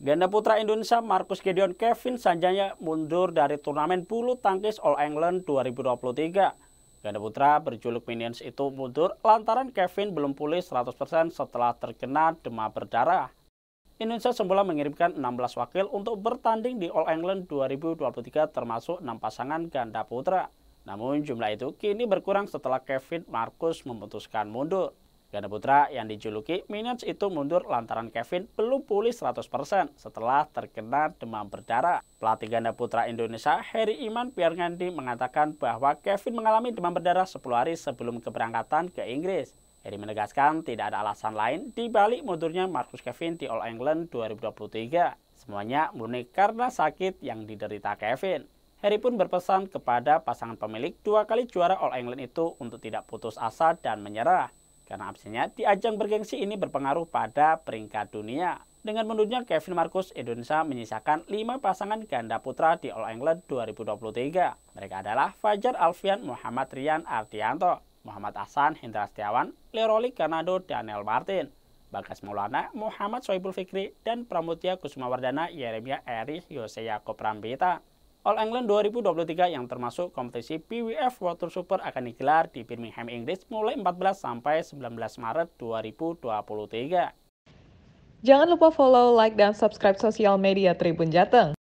Ganda putra Indonesia Markus Gideon Kevin Sanjaya mundur dari turnamen bulu tangkis All England 2023. Ganda putra berjuluk Minions itu mundur lantaran Kevin belum pulih 100% setelah terkena demam berdarah. Indonesia semula mengirimkan 16 wakil untuk bertanding di All England 2023 termasuk 6 pasangan ganda putra. Namun jumlah itu kini berkurang setelah Kevin Markus memutuskan mundur. Ganda putra yang dijuluki Minions itu mundur lantaran Kevin belum pulih 100% setelah terkena demam berdarah. Pelatih ganda putra Indonesia Harry Iman Piarngandi mengatakan bahwa Kevin mengalami demam berdarah 10 hari sebelum keberangkatan ke Inggris. Harry menegaskan tidak ada alasan lain dibalik mundurnya Marcus Kevin di All England 2023. Semuanya murni karena sakit yang diderita Kevin. Harry pun berpesan kepada pasangan pemilik dua kali juara All England itu untuk tidak putus asa dan menyerah. Karena absennya di ajang bergengsi ini berpengaruh pada peringkat dunia. Dengan mundurnya Kevin Marcus, Indonesia menyisakan 5 pasangan ganda putra di All England 2023. Mereka adalah Fajar Alfian Muhammad Rian Ardianto, Muhammad Hasan Hendra Setiawan, Leroli Kanado Daniel Martin, Bagas Maulana, Muhammad Soibul Fikri, dan Pramutia Kusumawardana Yeremia Eri Yosea Koprambita. All England 2023 yang termasuk kompetisi PWF Water Super akan digelar di Birmingham, Inggris mulai 14 sampai 19 Maret 2023. Jangan lupa follow, like, dan subscribe sosial media Tribun Jateng.